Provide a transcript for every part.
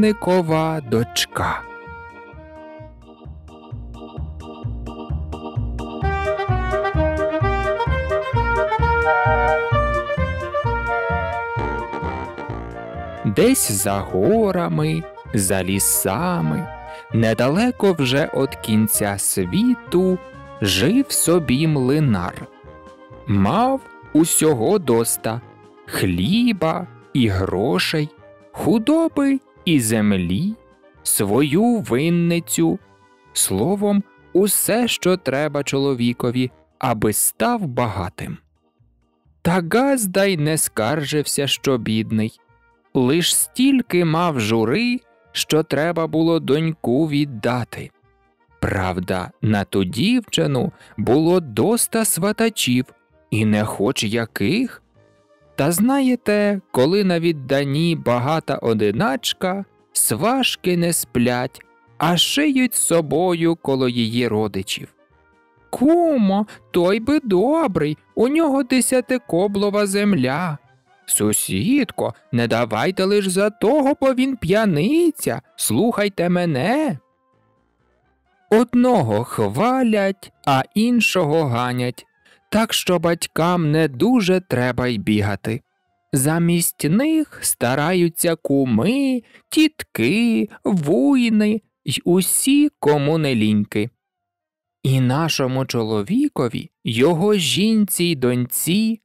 Садникова дочка. Десь за горами, за лісами, недалеко вже від кінця світу жив собі млинар. Мав усього доста хліба і грошей, худоби і землі, свою винницю, словом, усе, що треба чоловікові, аби став багатим. Та Газдай не скаржився, що бідний, лиш стільки мав жури, що треба було доньку віддати. Правда, на ту дівчину було доста сватачів, і не хоч яких, та знаєте, коли на віддані багата одиначка, сважки не сплять, а шиють собою коло її родичів. Кумо, той би добрий, у нього десятикоблова земля. Сусідко, не давайте лиш за того, бо він п'яниця, слухайте мене. Одного хвалять, а іншого ганять так що батькам не дуже треба й бігати. Замість них стараються куми, тітки, вуйни й усі кому не ліньки. І нашому чоловікові, його жінці й доньці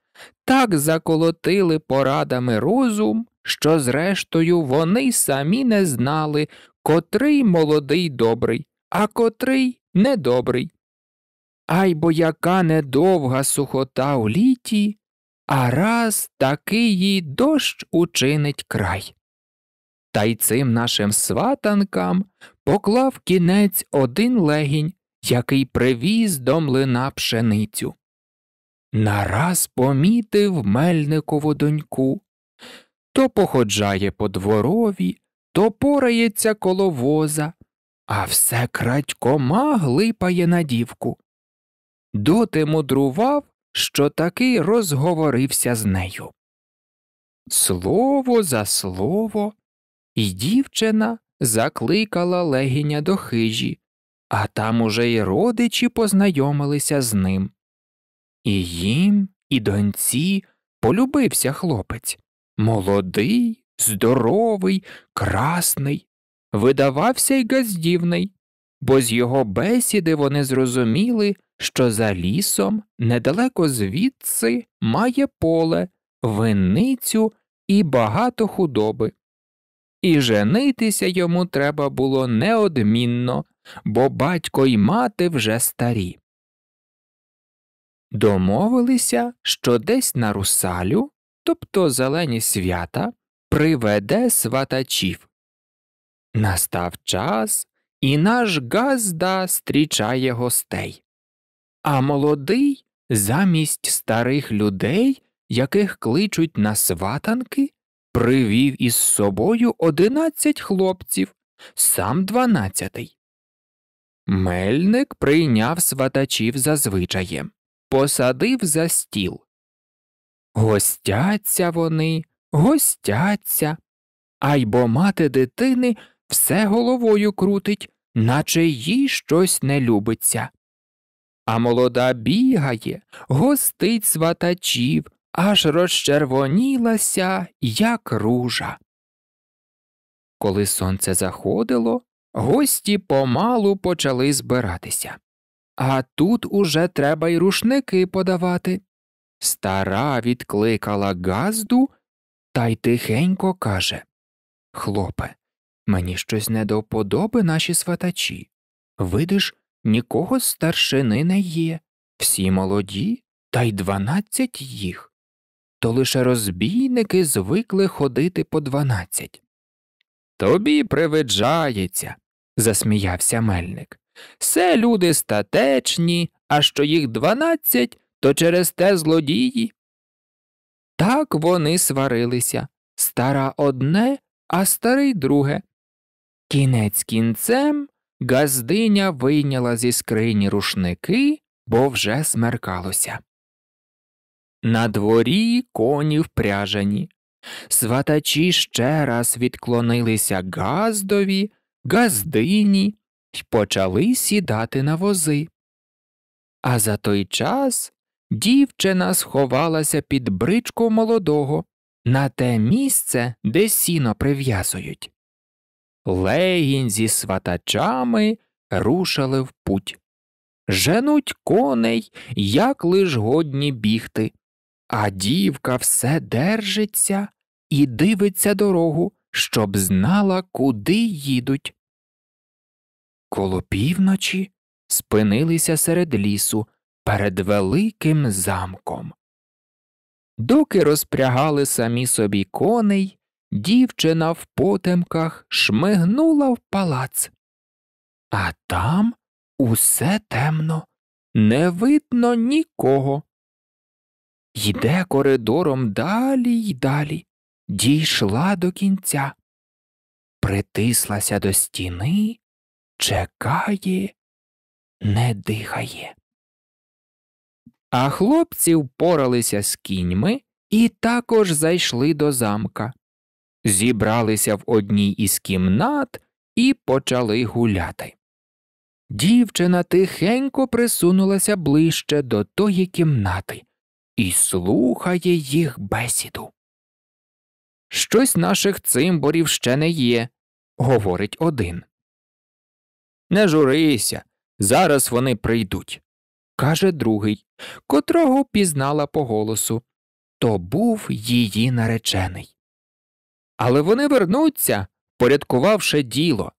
так заколотили порадами розум, що, зрештою, вони самі не знали, котрий молодий добрий, а котрий недобрий. Ай бо яка недовга сухота у літі, а раз такий їй дощ учинить край. Та й цим нашим сватанкам поклав кінець один легінь, який привіз до млина пшеницю. Нараз помітив Мельникову доньку то походжає по дворові, то порається коло воза, а все крадькома глипає на дівку доти мудрував, що таки розговорився з нею. Слово за слово, і дівчина закликала легіня до хижі, а там уже й родичі познайомилися з ним. І їм, і доньці полюбився хлопець молодий, здоровий, красний, видавався й газдівний, бо з його бесіди вони зрозуміли, що за лісом, недалеко звідси, має поле, винницю і багато худоби. І женитися йому треба було неодмінно, бо батько й мати вже старі. Домовилися, що десь на русалю, тобто зелені свята, приведе сватачів. Настав час, і наш газда стрічає гостей а молодий замість старих людей, яких кличуть на сватанки, привів із собою одинадцять хлопців, сам дванадцятий. Мельник прийняв сватачів за звичаєм, посадив за стіл. Гостяться вони, гостяться, а й бо мати дитини все головою крутить, наче їй щось не любиться. А молода бігає, гостить сватачів, аж розчервонілася, як ружа. Коли сонце заходило, гості помалу почали збиратися. А тут уже треба й рушники подавати. Стара відкликала газду та й тихенько каже Хлопе, мені щось не до подоби наші сватачі. Видиш, нікого старшини не є, всі молоді, та й дванадцять їх, то лише розбійники звикли ходити по дванадцять. Тобі привиджається, засміявся мельник. Все люди статечні, а що їх дванадцять, то через те злодії. Так вони сварилися стара одне, а старий друге. Кінець кінцем Газдиня вийняла зі скрині рушники, бо вже смеркалося. На дворі коні впряжені. Сватачі ще раз відклонилися газдові, газдині й почали сідати на вози. А за той час дівчина сховалася під бричку молодого на те місце, де сіно прив'язують. Легінь зі сватачами рушили в путь. Женуть коней, як лиш годні бігти, а дівка все держиться і дивиться дорогу, щоб знала, куди їдуть. Коло півночі спинилися серед лісу перед великим замком. Доки розпрягали самі собі коней, дівчина в потемках шмигнула в палац. А там усе темно, не видно нікого. Йде коридором далі й далі, дійшла до кінця, притислася до стіни, чекає, не дихає. А хлопці впоралися з кіньми і також зайшли до замка зібралися в одній із кімнат і почали гуляти. Дівчина тихенько присунулася ближче до тої кімнати і слухає їх бесіду. Щось наших цимборів ще не є, говорить один. Не журися, зараз вони прийдуть, каже другий, котрого пізнала по голосу. То був її наречений. Але вони вернуться, порядкувавши діло,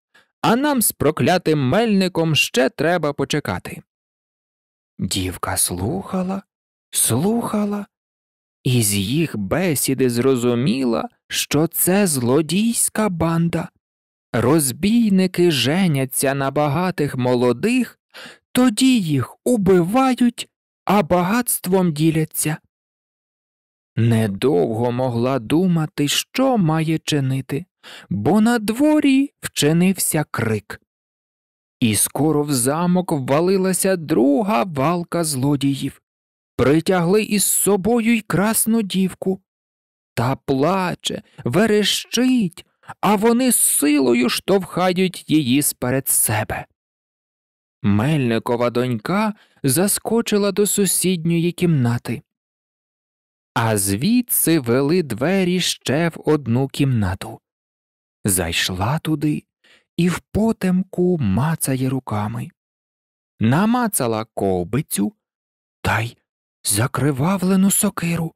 а нам з проклятим мельником ще треба почекати. Дівка слухала, слухала, і з їх бесіди зрозуміла, що це злодійська банда. Розбійники женяться на багатих молодих, тоді їх убивають, а багатством діляться. Недовго могла думати, що має чинити, бо на дворі вчинився крик. І скоро в замок ввалилася друга валка злодіїв. Притягли із собою й красну дівку. Та плаче, верещить, а вони силою штовхають її сперед себе. Мельникова донька заскочила до сусідньої кімнати а звідси вели двері ще в одну кімнату. Зайшла туди і в потемку мацає руками, намацала ковбицю та й закривавлену сокиру,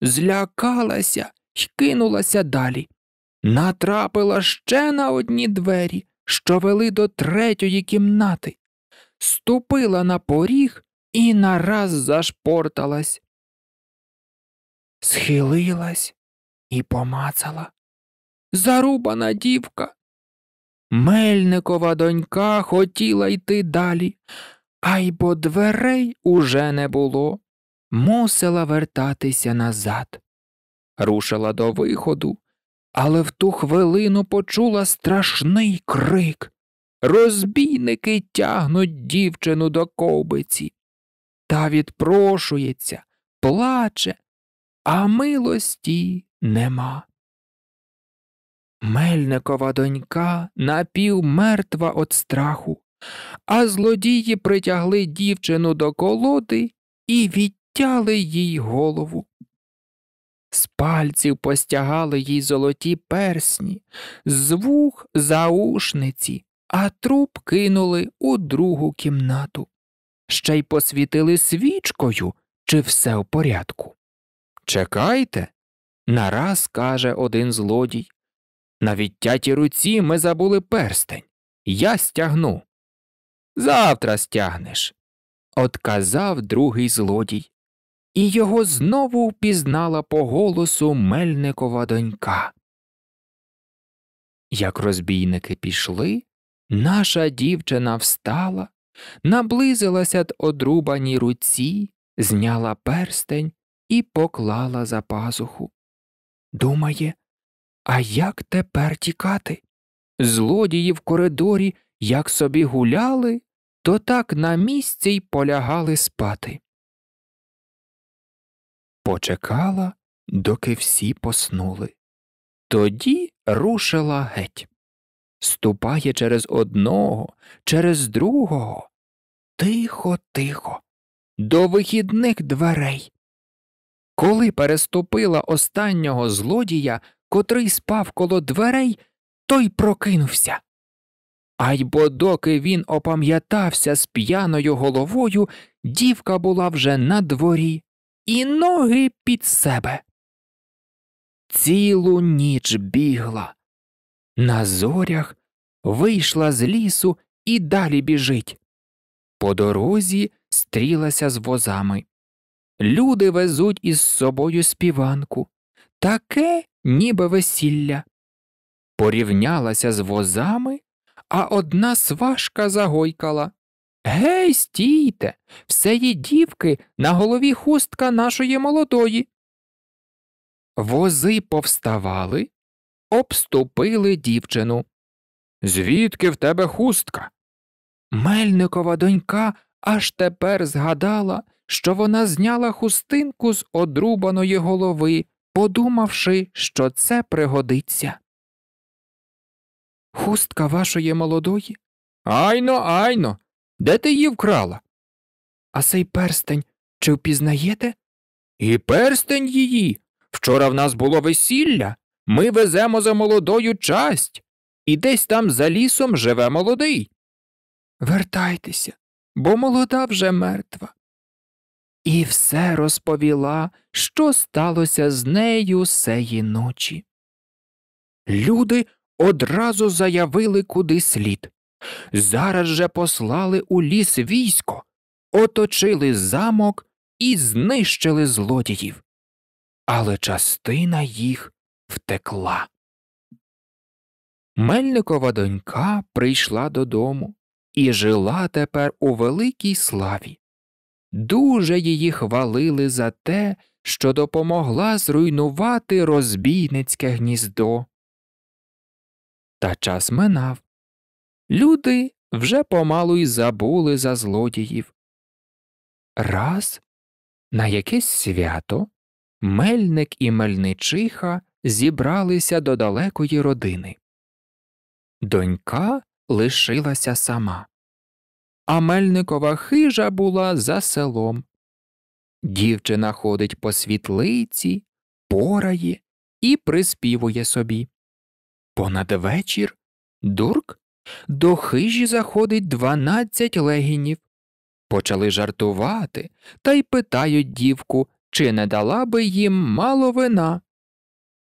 злякалася й кинулася далі, натрапила ще на одні двері, що вели до третьої кімнати, ступила на поріг і нараз зашпорталась схилилась і помацала. Зарубана дівка. Мельникова донька хотіла йти далі, а й бо дверей уже не було, мусила вертатися назад. Рушила до виходу, але в ту хвилину почула страшний крик. Розбійники тягнуть дівчину до ковбиці. Та відпрошується, плаче, а милості нема. Мельникова донька напівмертва от страху, а злодії притягли дівчину до колоди і відтяли їй голову. З пальців постягали їй золоті персні, з вух заушниці, а труп кинули у другу кімнату. Ще й посвітили свічкою, чи все в порядку. Чекайте, нараз каже один злодій. На відтятій руці ми забули перстень. Я стягну. Завтра стягнеш. Отказав другий злодій, і його знову впізнала по голосу Мельникова донька. Як розбійники пішли, наша дівчина встала, наблизилася д одрубаній руці, зняла перстень і поклала за пазуху. Думає, а як тепер тікати? Злодії в коридорі, як собі гуляли, то так на місці й полягали спати. Почекала, доки всі поснули. Тоді рушила геть. Ступає через одного, через другого. Тихо, тихо, до вихідних дверей. Коли переступила останнього злодія, котрий спав коло дверей, той прокинувся. Ай бо доки він опам'ятався з п'яною головою, дівка була вже на дворі, і ноги під себе. Цілу ніч бігла. На зорях вийшла з лісу і далі біжить. По дорозі стрілася з возами. Люди везуть із собою співанку, таке, ніби весілля. Порівнялася з возами, а одна сважка загойкала. Гей, стійте, все є дівки на голові хустка нашої молодої. Вози повставали, обступили дівчину. Звідки в тебе хустка? Мельникова донька аж тепер згадала, що вона зняла хустинку з одрубаної голови, подумавши, що це пригодиться. Хустка вашої молодої? Айно, айно. Де ти її вкрала? А цей перстень чи впізнаєте? І перстень її. Вчора в нас було весілля. Ми веземо за молодою часть, і десь там за лісом живе молодий. Вертайтеся, бо молода вже мертва і все розповіла, що сталося з нею сеї ночі. Люди одразу заявили куди слід. Зараз же послали у ліс військо, оточили замок і знищили злодіїв. Але частина їх втекла. Мельникова донька прийшла додому і жила тепер у великій славі дуже її хвалили за те, що допомогла зруйнувати розбійницьке гніздо. Та час минав. Люди вже помалу й забули за злодіїв. Раз на якесь свято мельник і мельничиха зібралися до далекої родини. Донька лишилася сама а Мельникова хижа була за селом. Дівчина ходить по світлиці, порає і приспівує собі. Понад вечір дурк до хижі заходить дванадцять легінів. Почали жартувати та й питають дівку, чи не дала би їм мало вина.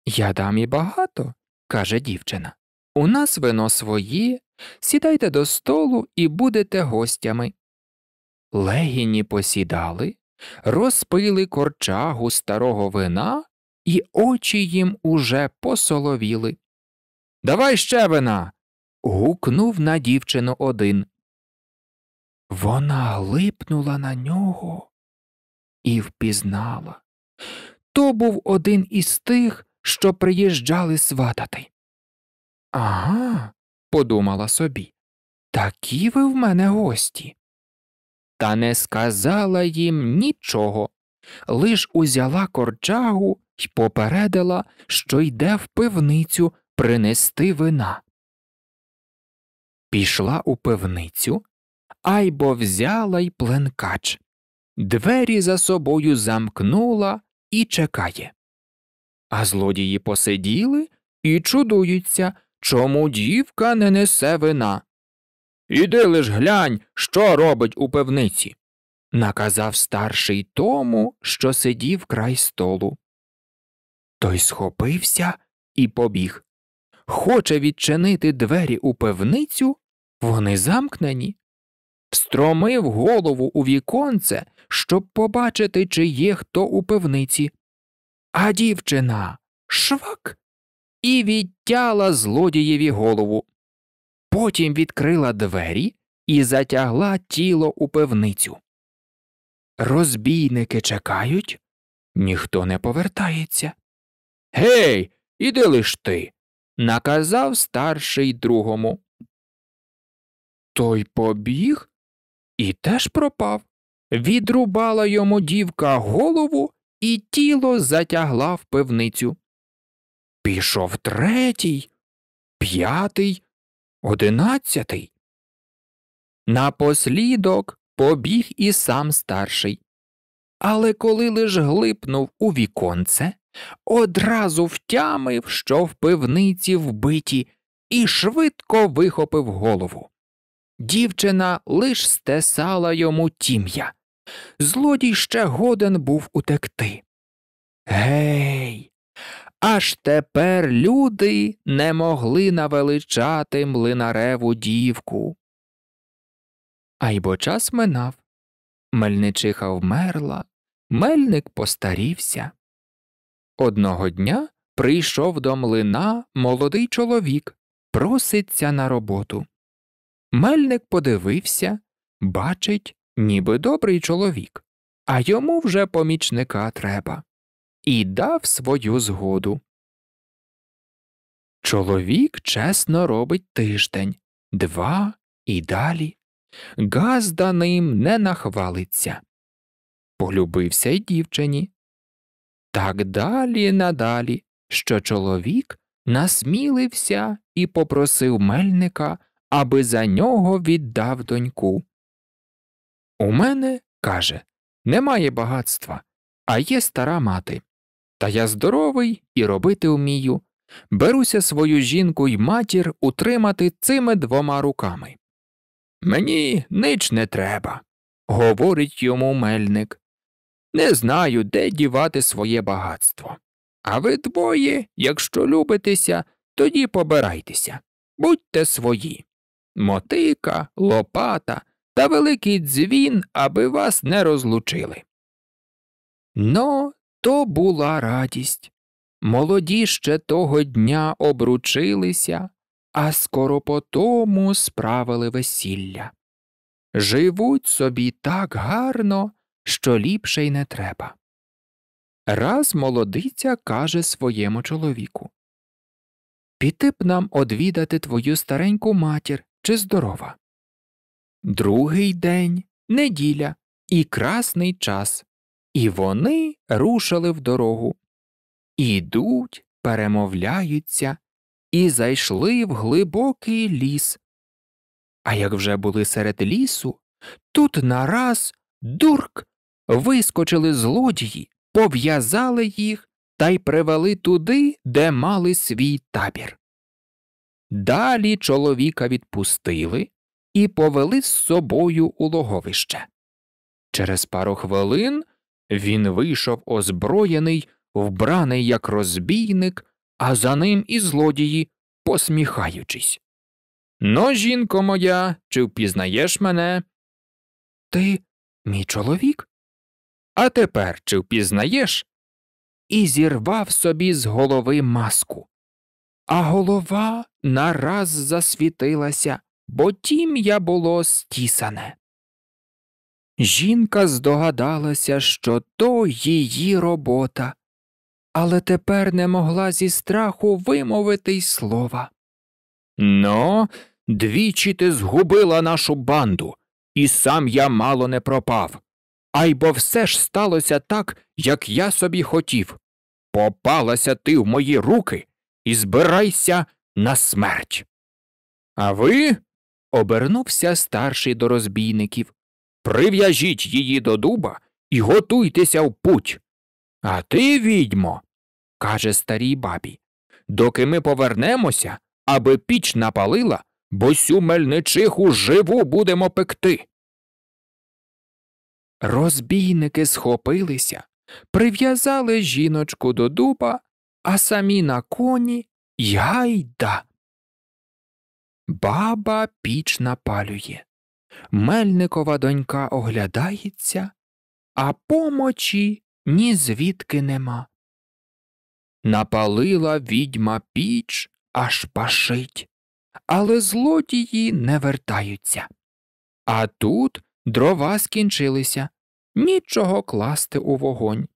Я дам і багато, каже дівчина. У нас вино своє, Сідайте до столу і будете гостями. Легіні посідали, розпили корчагу старого вина, і очі їм уже посоловіли. Давай ще вина. гукнув на дівчину один. Вона глипнула на нього і впізнала. То був один із тих, що приїжджали сватати. Ага, подумала собі. Такі ви в мене гості. Та не сказала їм нічого, лиш узяла корчагу й попередила, що йде в пивницю принести вина. Пішла у пивницю, айбо взяла й пленкач. Двері за собою замкнула і чекає. А злодії посиділи і чудуються, Чому дівка не несе вина? Іди лиш глянь, що робить у певниці. Наказав старший тому, що сидів край столу. Той схопився і побіг. Хоче відчинити двері у певницю, вони замкнені. Встромив голову у віконце, щоб побачити, чи є хто у пивниці. А дівчина швак і відтяла злодієві голову. Потім відкрила двері і затягла тіло у певницю. Розбійники чекають, ніхто не повертається. Гей, іди лиш ти. наказав старший другому. Той побіг і теж пропав. Відрубала йому дівка голову і тіло затягла в пивницю. Пішов третій, п'ятий, одинадцятий. Напослідок побіг і сам старший. Але коли лиш глипнув у віконце, одразу втямив, що в пивниці вбиті, і швидко вихопив голову. Дівчина лиш стесала йому тім'я. Злодій ще годен був утекти. Гей, Аж тепер люди не могли навеличати млинареву дівку. А й бо час минав. Мельничиха вмерла, мельник постарівся. Одного дня прийшов до млина молодий чоловік, проситься на роботу. Мельник подивився, бачить, ніби добрий чоловік, а йому вже помічника треба і дав свою згоду. Чоловік чесно робить тиждень, два і далі. Газда ним не нахвалиться. Полюбився й дівчині. Так далі надалі, що чоловік насмілився і попросив мельника, аби за нього віддав доньку. У мене, каже, немає багатства, а є стара мати. Та я здоровий і робити вмію. Беруся свою жінку й матір утримати цими двома руками. Мені нич не треба, говорить йому мельник. Не знаю, де дівати своє багатство. А ви двоє, якщо любитеся, тоді побирайтеся, будьте свої. Мотика, лопата та великий дзвін, аби вас не розлучили. Но ну, то була радість. Молоді ще того дня обручилися, а скоро по тому справили весілля. Живуть собі так гарно, що ліпше й не треба. Раз молодиця каже своєму чоловіку Піти б нам одвідати твою стареньку матір чи здорова. Другий день неділя і красний час і вони рушили в дорогу. Ідуть, перемовляються і зайшли в глибокий ліс. А як вже були серед лісу, тут нараз дурк вискочили злодії, пов'язали їх та й привели туди, де мали свій табір. Далі чоловіка відпустили і повели з собою у логовище. Через пару хвилин він вийшов озброєний, вбраний як розбійник, а за ним і злодії, посміхаючись. Но, «Ну, жінко моя, чи впізнаєш мене? Ти мій чоловік? А тепер чи впізнаєш? І зірвав собі з голови маску. А голова нараз засвітилася, бо тім'я було стісане. Жінка здогадалася, що то її робота, але тепер не могла зі страху вимовити й слова. Ну, двічі ти згубила нашу банду, і сам я мало не пропав. Ай бо все ж сталося так, як я собі хотів. Попалася ти в мої руки і збирайся на смерть. А ви? обернувся старший до розбійників. Прив'яжіть її до дуба і готуйтеся в путь. А ти, відьмо, каже старій бабі, доки ми повернемося, аби піч напалила, бо сю мельничиху живу будемо пекти. Розбійники схопилися, прив'язали жіночку до дуба, а самі на коні й гайда. Баба піч напалює. Мельникова донька оглядається, а помочі ні звідки нема. Напалила відьма піч аж пашить, але злодії не вертаються. А тут дрова скінчилися, нічого класти у вогонь.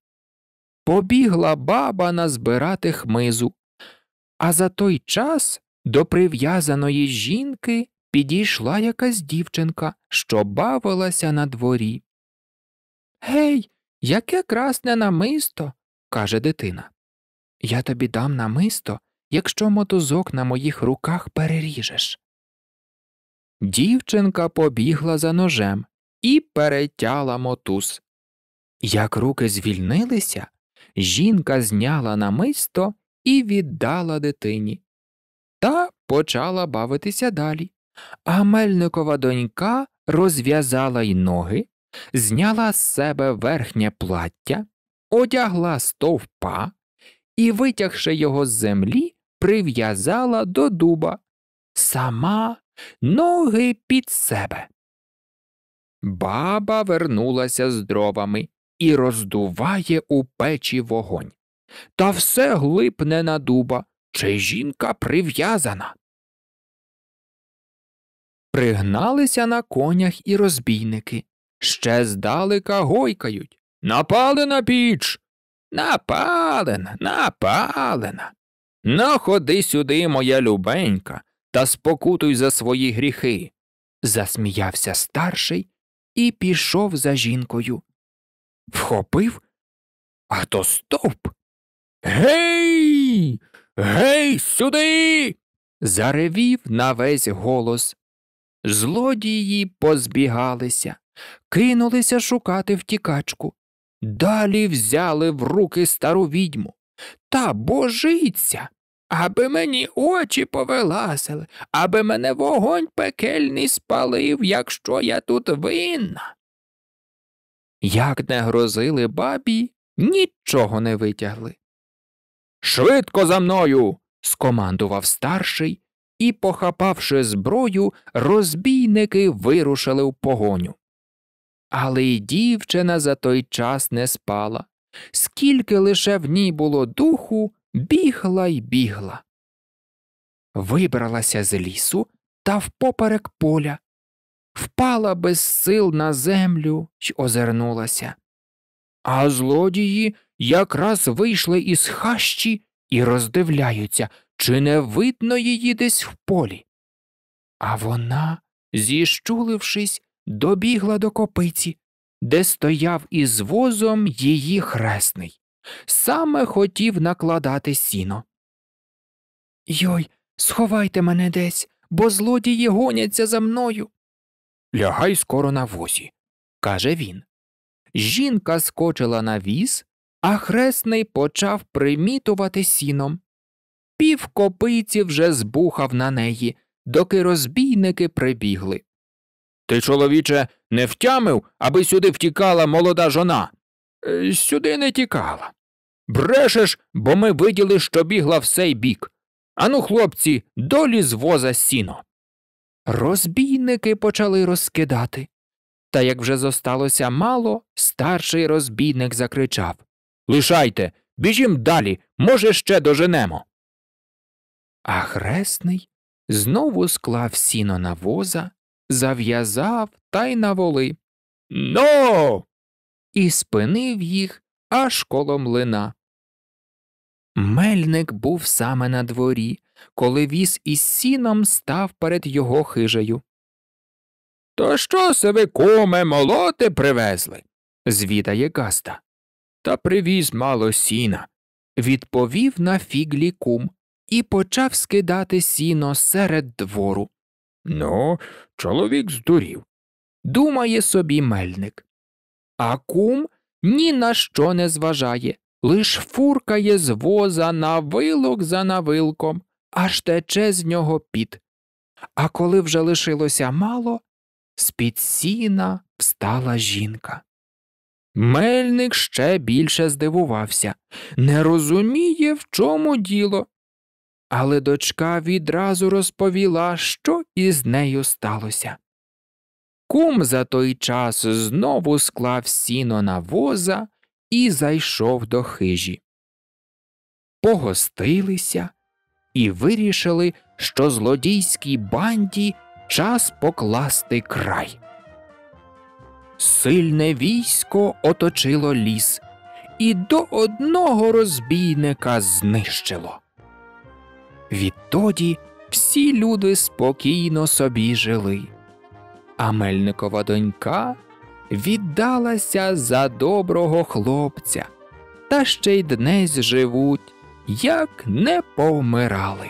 Побігла баба назбирати хмизу, а за той час до прив'язаної жінки підійшла якась дівчинка, що бавилася на дворі. Гей, яке красне намисто, каже дитина. Я тобі дам намисто, якщо мотузок на моїх руках переріжеш. Дівчинка побігла за ножем і перетяла мотуз. Як руки звільнилися, жінка зняла намисто і віддала дитині. Та почала бавитися далі а Мельникова донька розв'язала й ноги, зняла з себе верхнє плаття, одягла стовпа і, витягши його з землі, прив'язала до дуба, сама ноги під себе. Баба вернулася з дровами і роздуває у печі вогонь. Та все глипне на дуба, чи жінка прив'язана. Пригналися на конях і розбійники. Ще здалека гойкають. Напалена піч. Напалена, напалена. Находи сюди, моя любенька, та спокутуй за свої гріхи. Засміявся старший і пішов за жінкою. Вхопив, а то стовп. Гей, гей, сюди. заревів на весь голос. Злодії позбігалися, кинулися шукати втікачку. Далі взяли в руки стару відьму. Та божиться, аби мені очі повилазили, аби мене вогонь пекельний спалив, якщо я тут винна. Як не грозили бабі, нічого не витягли. Швидко за мною. скомандував старший, і, похапавши зброю, розбійники вирушили в погоню. Але й дівчина за той час не спала. Скільки лише в ній було духу, бігла й бігла. Вибралася з лісу та впоперек поля, впала без сил на землю й озирнулася. А злодії якраз вийшли із хащі і роздивляються, чи не видно її десь в полі? А вона, зіщулившись, добігла до копиці, де стояв із возом її хресний, саме хотів накладати сіно. Йой, сховайте мене десь, бо злодії гоняться за мною. Лягай скоро на возі, каже він. Жінка скочила на віз, а хресний почав примітувати сіном пів копиці вже збухав на неї, доки розбійники прибігли. Ти, чоловіче, не втямив, аби сюди втікала молода жона. Е, сюди не тікала. Брешеш, бо ми виділи, що бігла в сей бік. Ану, хлопці, долі з воза сіно. Розбійники почали розкидати. Та як вже зосталося мало, старший розбійник закричав Лишайте, біжім далі, може, ще доженемо. А хресний знову склав сіно на воза, зав'язав та й наволи. «Но!» «Ну!» І спинив їх аж коло млина. Мельник був саме на дворі, коли віз із сіном став перед його хижею. То що се ви, куме, молоте привезли? звідає Каста. Та привіз мало сіна. Відповів на фіглі кум і почав скидати сіно серед двору. Ну, чоловік здурів, думає собі мельник. А кум ні на що не зважає, лиш фуркає з воза на вилок за навилком, аж тече з нього піт. А коли вже лишилося мало, з під сіна встала жінка. Мельник ще більше здивувався не розуміє, в чому діло, але дочка відразу розповіла, що із нею сталося. Кум за той час знову склав сіно на воза і зайшов до хижі. Погостилися і вирішили, що злодійській банді час покласти край. Сильне військо оточило ліс і до одного розбійника знищило. Відтоді всі люди спокійно собі жили. А Мельникова донька віддалася за доброго хлопця, та ще й днесь живуть, як не повмирали.